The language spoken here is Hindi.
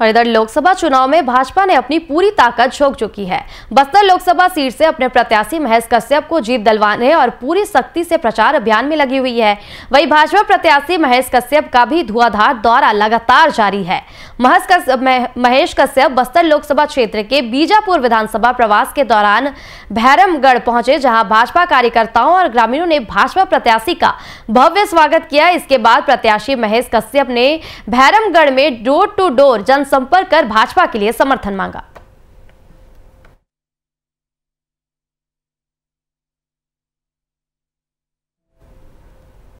और इधर लोकसभा चुनाव में भाजपा ने अपनी पूरी ताकत झोंक चुकी है बस्तर लोकसभा सीट से अपने प्रत्याशी महेश कश्यप को जीत दिलवाने और पूरी सख्ती से प्रचार अभियान में लगी हुई है वही भाजपा प्रत्याशी महेश कश्यप का भी धुआंधार दौरा लगातार जारी है महेश कश्यप बस्तर लोकसभा क्षेत्र के बीजापुर विधानसभा प्रवास के दौरान भैरमगढ़ पहुंचे जहाँ भाजपा कार्यकर्ताओं और ग्रामीणों ने भाजपा प्रत्याशी का भव्य स्वागत किया इसके बाद प्रत्याशी महेश कश्यप ने भैरमगढ़ में डोर टू डोर जन संपर्क कर भाजपा के लिए समर्थन मांगा